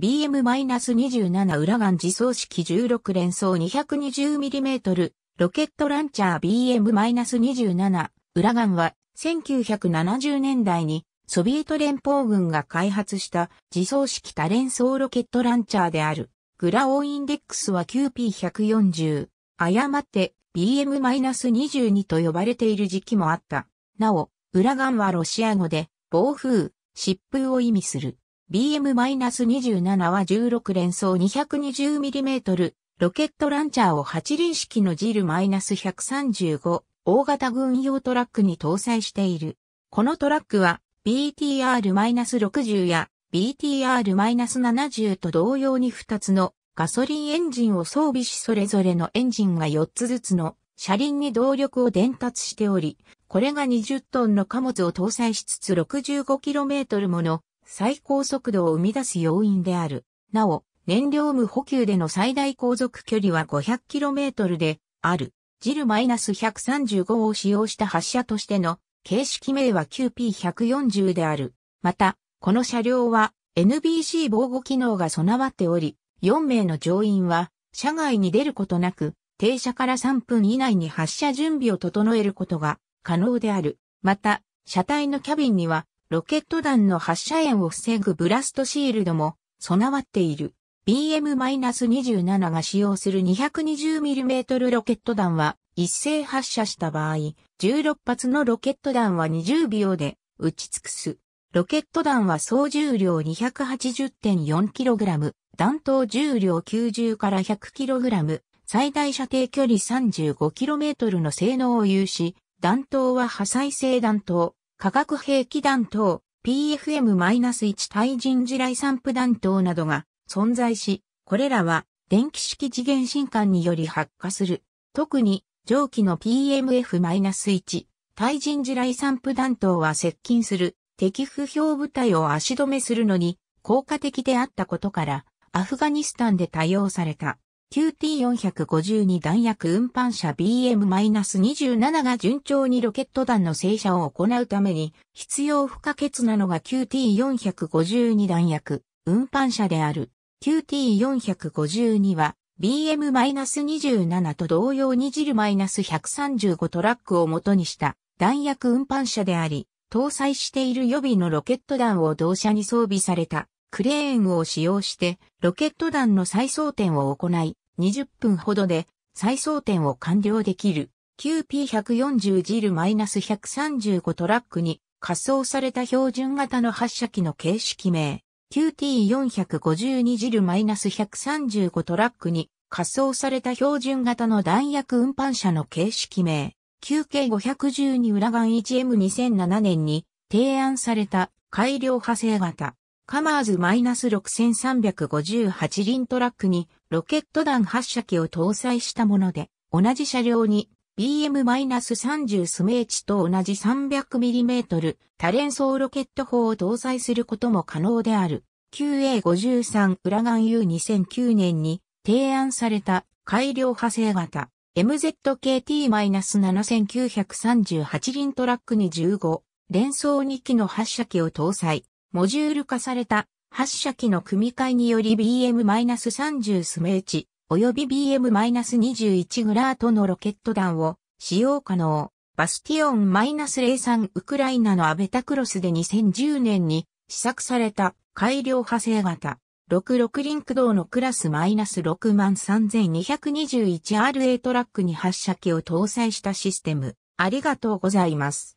BM-27 ウラガン自走式16連装 220mm ロケットランチャー BM-27 ウラガンは1970年代にソビエト連邦軍が開発した自走式多連装ロケットランチャーであるグラオーインデックスは 9P140 誤って BM-22 と呼ばれている時期もあった。なお、ウラガンはロシア語で暴風、疾風を意味する。BM-27 は16連装 220mm ロケットランチャーを8輪式のジル -135 大型軍用トラックに搭載している。このトラックは BTR-60 や BTR-70 と同様に2つのガソリンエンジンを装備しそれぞれのエンジンが4つずつの車輪に動力を伝達しており、これが20トンの貨物を搭載しつつ 65km もの最高速度を生み出す要因である。なお、燃料無補給での最大航続距離は 500km である。ジル -135 を使用した発射としての形式名は QP140 である。また、この車両は NBC 防護機能が備わっており、4名の乗員は車外に出ることなく、停車から3分以内に発射準備を整えることが可能である。また、車体のキャビンにはロケット弾の発射炎を防ぐブラストシールドも備わっている。BM-27 が使用する 220mm ロケット弾は一斉発射した場合、16発のロケット弾は20秒で撃ち尽くす。ロケット弾は総重量 280.4kg、弾頭重量90から 100kg、最大射程距離 35km の性能を有し、弾頭は破砕性弾頭、化学兵器弾頭、PFM-1 対人地雷散布弾頭などが存在し、これらは電気式次元進化により発火する。特に蒸気の PMF-1 対人地雷散布弾頭は接近する敵不評部隊を足止めするのに効果的であったことから、アフガニスタンで多用された。QT452 弾薬運搬車 BM-27 が順調にロケット弾の正射を行うために必要不可欠なのが QT452 弾薬運搬車である。QT452 は BM-27 と同様にジル -135 トラックを元にした弾薬運搬車であり、搭載している予備のロケット弾を同車に装備されたクレーンを使用してロケット弾の再装填を行い、20分ほどで再装填を完了できる QP140 ジル -135 トラックに滑走された標準型の発射機の形式名 QT452 ジル -135 トラックに滑走された標準型の弾薬運搬車の形式名 QK512 裏眼 1M2007 年に提案された改良派生型カマーズ -6358 輪トラックにロケット弾発射機を搭載したもので、同じ車両に BM-30 スメーチと同じ 300mm 多連装ロケット砲を搭載することも可能である。QA53 ウラガン U2009 年に提案された改良派生型 MZKT-7938 輪トラックに15連装2機の発射機を搭載。モジュール化された発射機の組み換えにより BM-30 スメーチ、及び BM-21 グラートのロケット弾を使用可能。バスティオン -03 ウクライナのアベタクロスで2010年に試作された改良派生型66リンク動のクラス -63221RA トラックに発射機を搭載したシステム。ありがとうございます。